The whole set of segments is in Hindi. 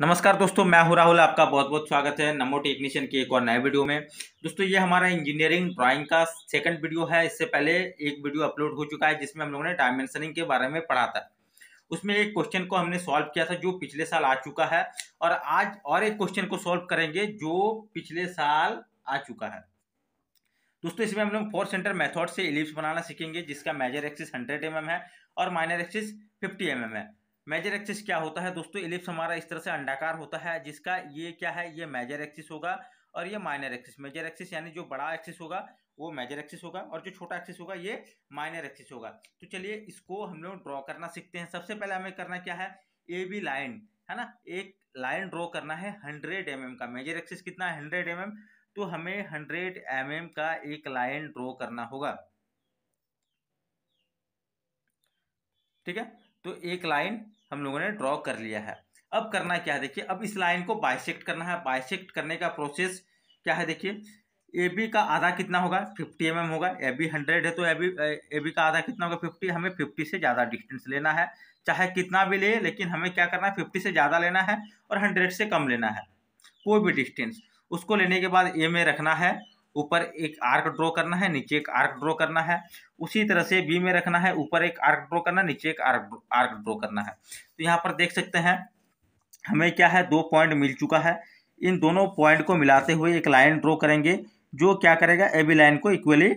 नमस्कार दोस्तों मैं हूं राहुल आपका बहुत बहुत स्वागत है नमो टेक्नीशियन के एक और नए वीडियो में दोस्तों ये हमारा इंजीनियरिंग ड्राइंग का सेकंड वीडियो है इससे पहले एक वीडियो अपलोड हो चुका है जिसमें हम लोगों ने डायमेंशनिंग के बारे में पढ़ा था उसमें एक क्वेश्चन को हमने सॉल्व किया था जो पिछले साल आ चुका है और आज और एक क्वेश्चन को सॉल्व करेंगे जो पिछले साल आ चुका है दोस्तों इसमें हम लोग फोर सेंटर मेथड से इलिप्स बनाना सीखेंगे जिसका मेजर एक्सिस हंड्रेड एम है और माइनर एक्सिस फिफ्टी एम है मेजर एक्सिस क्या होता है दोस्तों इलिप्स हमारा इस तरह से अंडाकार होता है जिसका ये क्या है ये मेजर एक्सिस होगा और ये माइनर एक्सिस मेजर एक्सिस यानी जो बड़ा एक्सिस होगा वो मेजर एक्सिस होगा और जो छोटा एक्सिस होगा ये माइनर एक्सिस होगा तो चलिए इसको हम लोग ड्रॉ करना सीखते हैं सबसे पहले हमें करना क्या है ए बी लाइन है ना एक लाइन ड्रॉ करना है हंड्रेड एम mm का मेजर एक्सिस कितना है हंड्रेड एम mm, तो हमें हंड्रेड एम mm का एक लाइन ड्रॉ करना होगा ठीक है तो एक लाइन हम लोगों ने ड्रॉ कर लिया है अब करना क्या है देखिए अब इस लाइन को बाइसेक्ट करना है बाइसेक्ट करने का प्रोसेस क्या है देखिए ए बी का आधा कितना होगा फिफ्टी एम एम होगा ए बी हंड्रेड है तो ए बी ए बी का आधा कितना होगा फिफ्टी हमें फिफ्टी से ज़्यादा डिस्टेंस लेना है चाहे कितना भी ले लेकिन हमें क्या करना है फिफ्टी से ज़्यादा लेना है और हंड्रेड से कम लेना है कोई भी डिस्टेंस उसको लेने के बाद ए में रखना है ऊपर एक आर्क ड्रॉ करना है नीचे एक आर्क ड्रॉ करना है उसी तरह से बी में रखना है ऊपर एक आर्क ड्रॉ करना है नीचे एक आर्क आर्क ड्रॉ करना है तो यहाँ पर देख सकते हैं हमें क्या है दो पॉइंट मिल चुका है इन दोनों पॉइंट को मिलाते हुए एक लाइन ड्रॉ करेंगे जो क्या करेगा ए बी लाइन को इक्वली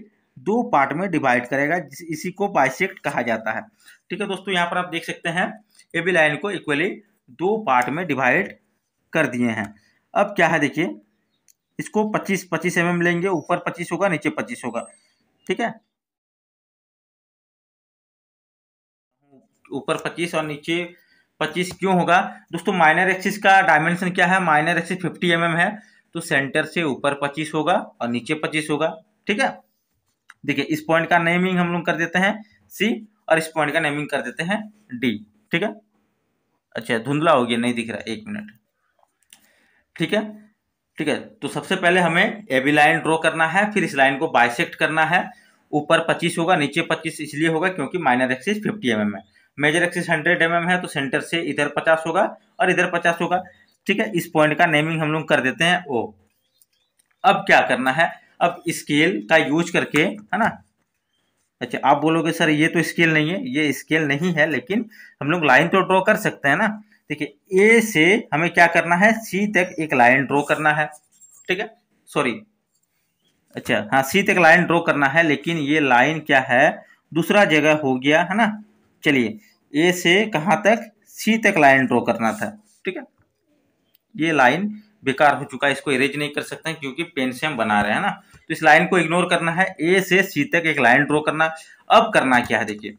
दो पार्ट में डिवाइड करेगा जिस इसी को बाइसेक्ट कहा जाता है ठीक है दोस्तों यहाँ पर आप देख सकते हैं ए बी लाइन को इक्वली दो पार्ट में डिवाइड कर दिए हैं अब क्या है देखिए इसको 25 25 एम लेंगे ऊपर 25 होगा नीचे 25 होगा ठीक है ऊपर 25 और नीचे 25 क्यों होगा दोस्तों माइनर एक्सिस का डायमेंशन क्या है माइनर एक्सिस 50 एम है तो सेंटर से ऊपर 25 होगा और नीचे 25 होगा ठीक है देखिए इस पॉइंट का नेमिंग हम लोग कर देते हैं सी और इस पॉइंट का नेमिंग कर देते हैं डी ठीक है अच्छा धुंधला हो गया नहीं दिख रहा एक मिनट ठीक है ठीक है तो सबसे पहले हमें ए बी लाइन ड्रॉ करना है फिर इस लाइन को बाइसेक्ट करना है ऊपर 25 होगा नीचे 25 इसलिए होगा क्योंकि माइनर एक्सिस 50 एम mm है मेजर एक्सिस 100 एम mm है तो सेंटर से इधर 50 होगा और इधर 50 होगा ठीक है इस पॉइंट का नेमिंग हम लोग कर देते हैं ओ अब क्या करना है अब स्केल का यूज करके है ना अच्छा आप बोलोगे सर ये तो स्केल नहीं है ये स्केल नहीं है लेकिन हम लोग लाइन तो ड्रॉ कर सकते हैं ना देखिए ए से हमें क्या करना है सी तक एक लाइन ड्रॉ करना है ठीक है सॉरी अच्छा हाँ सी तक लाइन ड्रॉ करना है लेकिन ये लाइन क्या है दूसरा जगह हो गया है ना चलिए ए से कहाँ तक सी तक लाइन ड्रॉ करना था ठीक है ये लाइन बेकार हो चुका है इसको इरेज नहीं कर सकते हैं क्योंकि पेन से हम बना रहे हैं ना तो इस लाइन को इग्नोर करना है ए से सी तक एक लाइन ड्रॉ करना अब करना क्या है देखिए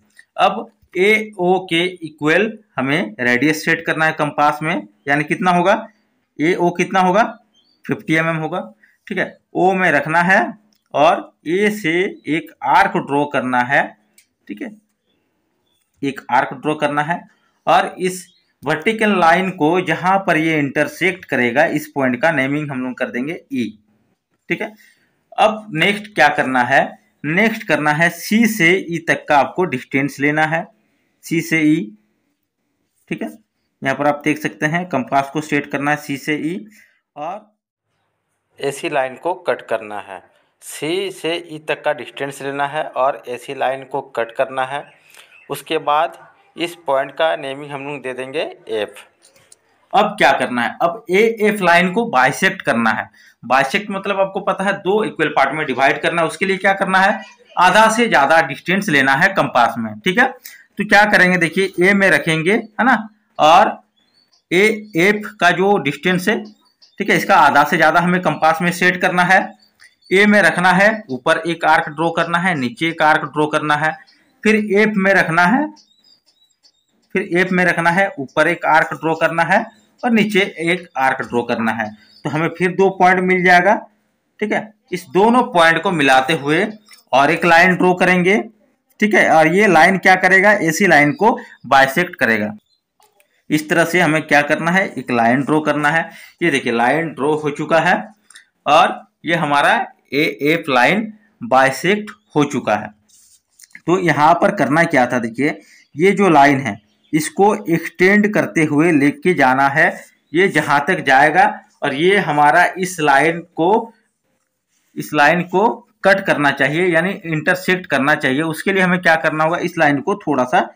अब ए ओ के इक्वल हमें रेडियस सेट करना है कंपास में यानी कितना होगा ए ओ कितना होगा 50 एम mm होगा ठीक है ओ में रखना है और ए से एक आर्क ड्रॉ करना है ठीक है एक आर्क ड्रॉ करना है और इस वर्टिकल लाइन को जहां पर ये इंटरसेक्ट करेगा इस पॉइंट का नेमिंग हम लोग कर देंगे ई e, ठीक है अब नेक्स्ट क्या करना है नेक्स्ट करना है सी से ई e तक का आपको डिस्टेंस लेना है सी से ई ठीक है यहाँ पर आप देख सकते हैं कंपास को स्ट्रेट करना है सी से ई और एसी लाइन को कट करना है सी से ई तक का डिस्टेंस लेना है और एसी लाइन को कट करना है उसके बाद इस पॉइंट का नेमिंग हम लोग दे देंगे एफ अब क्या करना है अब ए एफ लाइन को बाइसेक्ट करना है बाइसेक्ट मतलब आपको पता है दो इक्वल पार्ट में डिवाइड करना है उसके लिए क्या करना है आधा से ज्यादा डिस्टेंस लेना है कंपास में ठीक है तो क्या करेंगे देखिए ए में रखेंगे है ना और ए एफ का जो डिस्टेंस है ठीक है इसका आधा से ज़्यादा हमें कंपास में सेट करना है ए में रखना है ऊपर एक आर्क ड्रॉ करना है नीचे एक आर्क ड्रॉ करना है फिर एफ में रखना है फिर एफ में रखना है ऊपर एक आर्क ड्रॉ करना है और नीचे एक आर्क ड्रॉ करना है तो हमें फिर दो पॉइंट मिल जाएगा ठीक है इस दोनों पॉइंट को मिलाते हुए और एक लाइन ड्रॉ करेंगे ठीक है और ये लाइन क्या करेगा एसी लाइन को बाइसेक्ट करेगा इस तरह से हमें क्या करना है एक लाइन ड्रॉ करना है ये देखिए लाइन ड्रॉ हो चुका है और ये हमारा ए एफ लाइन बाइसेक्ट हो चुका है तो यहाँ पर करना क्या था देखिए ये जो लाइन है इसको एक्सटेंड करते हुए लेके जाना है ये जहाँ तक जाएगा और ये हमारा इस लाइन को इस लाइन को कट करना चाहिए यानी इंटरसेक्ट करना चाहिए उसके लिए हमें क्या करना होगा इस लाइन को थोड़ा सा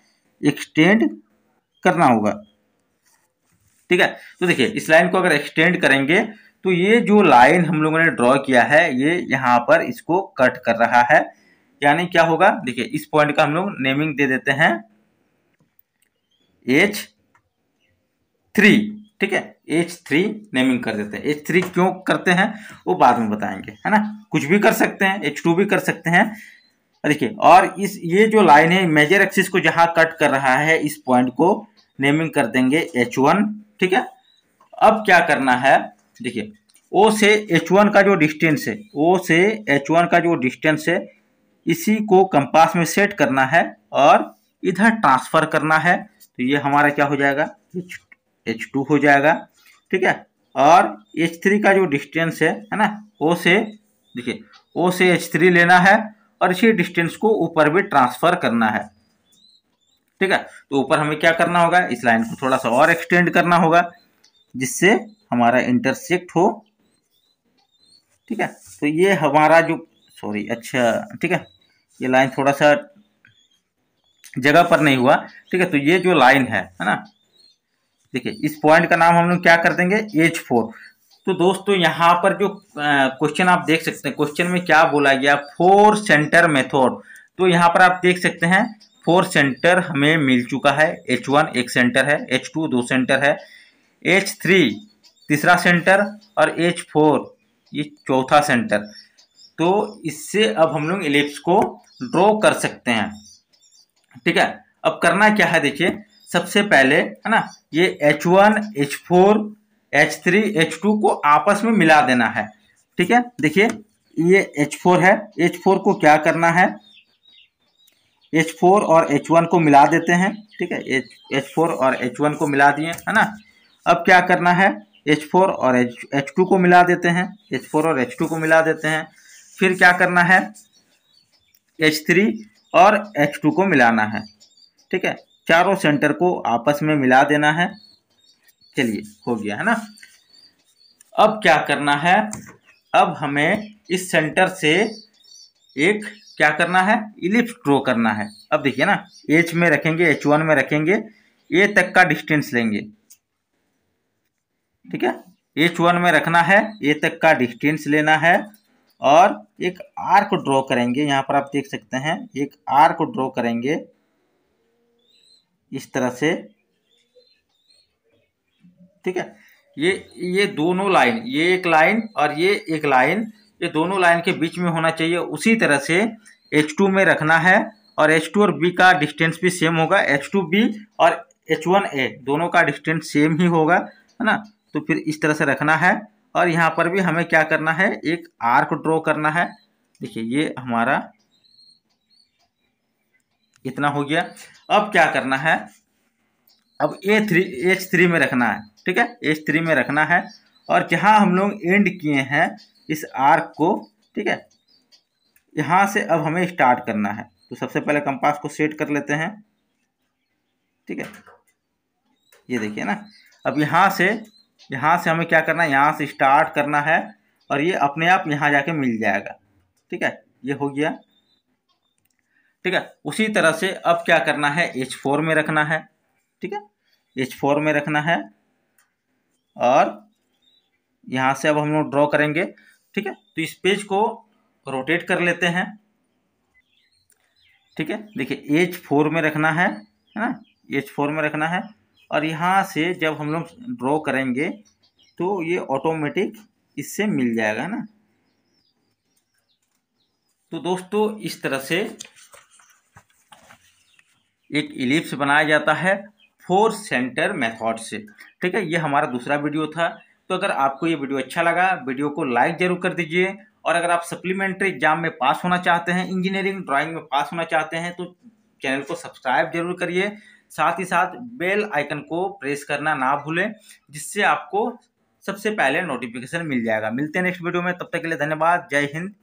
एक्सटेंड करना होगा ठीक है तो देखिए इस लाइन को अगर एक्सटेंड करेंगे तो ये जो लाइन हम लोगों ने ड्रॉ किया है ये यहाँ पर इसको कट कर रहा है यानी क्या होगा देखिए इस पॉइंट का हम लोग नेमिंग दे देते हैं एच थ्री ठीक है एच थ्री नेमिंग कर देते हैं एच थ्री क्यों करते हैं वो बाद में बताएंगे है ना कुछ भी कर सकते हैं एच टू भी कर सकते हैं देखिए और इस ये जो लाइन है मेजर एक्सिस को जहां कट कर रहा है इस पॉइंट को नेमिंग कर देंगे एच वन ठीक है अब क्या करना है देखिए ओ से एच वन का जो डिस्टेंस है ओ से एच वन का जो डिस्टेंस है इसी को कंपास में सेट करना है और इधर ट्रांसफर करना है तो ये हमारा क्या हो जाएगा एच एच टू हो जाएगा ठीक है और एच थ्री का जो डिस्टेंस है है ना ओ से देखिए ओ से एच थ्री लेना है और इसी डिस्टेंस को ऊपर भी ट्रांसफर करना है ठीक है तो ऊपर हमें क्या करना होगा इस लाइन को थोड़ा सा और एक्सटेंड करना होगा जिससे हमारा इंटरसेक्ट हो ठीक है तो ये हमारा जो सॉरी अच्छा ठीक है ये लाइन थोड़ा सा जगह पर नहीं हुआ ठीक है तो ये जो लाइन है है ना देखिए इस पॉइंट का नाम हम लोग क्या कर देंगे एच फोर तो दोस्तों यहाँ पर जो क्वेश्चन आप देख सकते हैं क्वेश्चन में क्या बोला गया फोर सेंटर मेथोड तो यहाँ पर आप देख सकते हैं फोर सेंटर हमें मिल चुका है एच वन एक सेंटर है एच टू दो सेंटर है एच थ्री तीसरा सेंटर और एच फोर ये चौथा सेंटर तो इससे अब हम लोग इलिप्स को ड्रॉ कर सकते हैं ठीक है अब करना क्या है देखिए सबसे पहले है ना ये H one H four H three H two को आपस में मिला देना है ठीक है देखिए ये एच फोर है एच फोर को क्या करना है एच फोर और एच वन को मिला देते हैं ठीक है एच एच फोर और एच वन को मिला दिए है ना अब क्या करना है एच फोर और एच एच टू को मिला देते हैं एच फोर और एच टू को मिला देते हैं फिर क्या करना है एच थ्री और एच टू को मिलाना है ठीक है चारों सेंटर को आपस में मिला देना है चलिए हो गया है ना अब क्या करना है अब हमें इस सेंटर से एक क्या करना है इलिप्स ड्रॉ करना है अब देखिए ना एच में रखेंगे एच वन में रखेंगे ए तक का डिस्टेंस लेंगे ठीक है एच वन में रखना है ए तक का डिस्टेंस लेना है और एक आर्क ड्रॉ करेंगे यहाँ पर आप देख सकते हैं एक आर्क ड्रॉ करेंगे इस तरह से ठीक है ये ये दोनों लाइन ये एक लाइन और ये एक लाइन ये दोनों लाइन के बीच में होना चाहिए उसी तरह से H2 में रखना है और H2 और B का डिस्टेंस भी सेम होगा बी और ए दोनों का डिस्टेंस सेम ही होगा है ना तो फिर इस तरह से रखना है और यहाँ पर भी हमें क्या करना है एक आर्क ड्रॉ करना है देखिए ये हमारा इतना हो गया अब क्या करना है अब ए थ्री एच थ्री में रखना है ठीक है एच थ्री में रखना है और जहाँ हम लोग एंड किए हैं इस आर्क को ठीक है यहाँ से अब हमें स्टार्ट करना है तो सबसे पहले कंपास को सेट कर लेते हैं ठीक है ये देखिए ना अब यहाँ से यहाँ से हमें क्या करना है यहाँ से स्टार्ट करना है और ये अपने आप यहाँ जाके मिल जाएगा ठीक है ये हो गया ठीक है उसी तरह से अब क्या करना है एच फोर में रखना है ठीक है एच फोर में रखना है और यहाँ से अब हम लोग ड्रॉ करेंगे ठीक है तो इस पेज को रोटेट कर लेते हैं ठीक है देखिए एच फोर में रखना है है ना एच फोर में रखना है और यहाँ से जब हम लोग ड्रॉ करेंगे तो ये ऑटोमेटिक इससे मिल जाएगा ना तो दोस्तों इस तरह से एक इलिप्स बनाया जाता है फोर सेंटर मेथड से ठीक है ये हमारा दूसरा वीडियो था तो अगर आपको ये वीडियो अच्छा लगा वीडियो को लाइक जरूर कर दीजिए और अगर आप सप्लीमेंट्री एग्जाम में पास होना चाहते हैं इंजीनियरिंग ड्राइंग में पास होना चाहते हैं तो चैनल को सब्सक्राइब जरूर करिए साथ ही साथ बेल आइकन को प्रेस करना ना भूलें जिससे आपको सबसे पहले नोटिफिकेशन मिल जाएगा मिलते हैं नेक्स्ट वीडियो में तब तक के लिए धन्यवाद जय हिंद